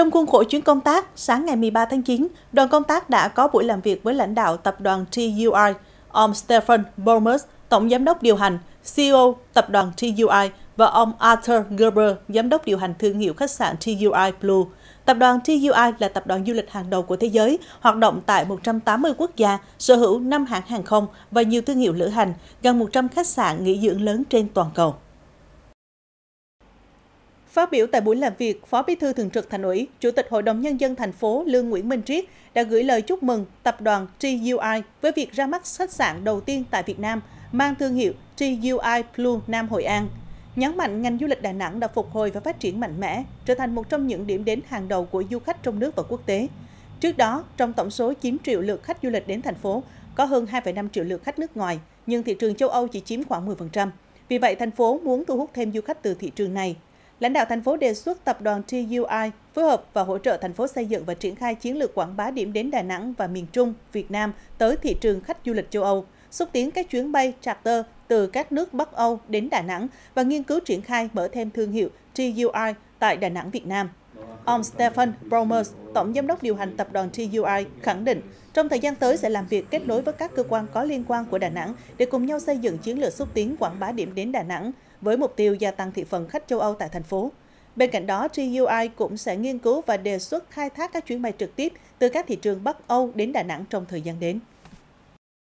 Trong khuôn khổ chuyến công tác, sáng ngày 13 tháng 9, đoàn công tác đã có buổi làm việc với lãnh đạo tập đoàn TUI, ông Stefan Bormus, Tổng Giám đốc điều hành, CEO tập đoàn TUI và ông Arthur Gerber, Giám đốc điều hành thương hiệu khách sạn TUI Blue. Tập đoàn TUI là tập đoàn du lịch hàng đầu của thế giới, hoạt động tại 180 quốc gia, sở hữu 5 hãng hàng không và nhiều thương hiệu lữ hành, gần 100 khách sạn nghỉ dưỡng lớn trên toàn cầu. Phát biểu tại buổi làm việc, Phó Bí thư Thường trực Thành ủy, Chủ tịch Hội đồng Nhân dân thành phố Lương Nguyễn Minh Triết đã gửi lời chúc mừng tập đoàn TUI với việc ra mắt khách sạn đầu tiên tại Việt Nam mang thương hiệu TUI Blue Nam Hội An. Nhấn mạnh ngành du lịch Đà Nẵng đã phục hồi và phát triển mạnh mẽ, trở thành một trong những điểm đến hàng đầu của du khách trong nước và quốc tế. Trước đó, trong tổng số 9 triệu lượt khách du lịch đến thành phố, có hơn 2,5 triệu lượt khách nước ngoài, nhưng thị trường châu Âu chỉ chiếm khoảng 10%. Vì vậy, thành phố muốn thu hút thêm du khách từ thị trường này lãnh đạo thành phố đề xuất tập đoàn TUI phối hợp và hỗ trợ thành phố xây dựng và triển khai chiến lược quảng bá điểm đến Đà Nẵng và miền Trung, Việt Nam tới thị trường khách du lịch châu Âu, xúc tiến các chuyến bay charter từ các nước Bắc Âu đến Đà Nẵng và nghiên cứu triển khai mở thêm thương hiệu TUI tại Đà Nẵng, Việt Nam. Ông Stephen Bromers, tổng giám đốc điều hành tập đoàn TUI, khẳng định trong thời gian tới sẽ làm việc kết nối với các cơ quan có liên quan của Đà Nẵng để cùng nhau xây dựng chiến lược xúc tiến quảng bá điểm đến Đà Nẵng với mục tiêu gia tăng thị phần khách châu Âu tại thành phố. Bên cạnh đó, TUI cũng sẽ nghiên cứu và đề xuất khai thác các chuyến bay trực tiếp từ các thị trường Bắc Âu đến Đà Nẵng trong thời gian đến.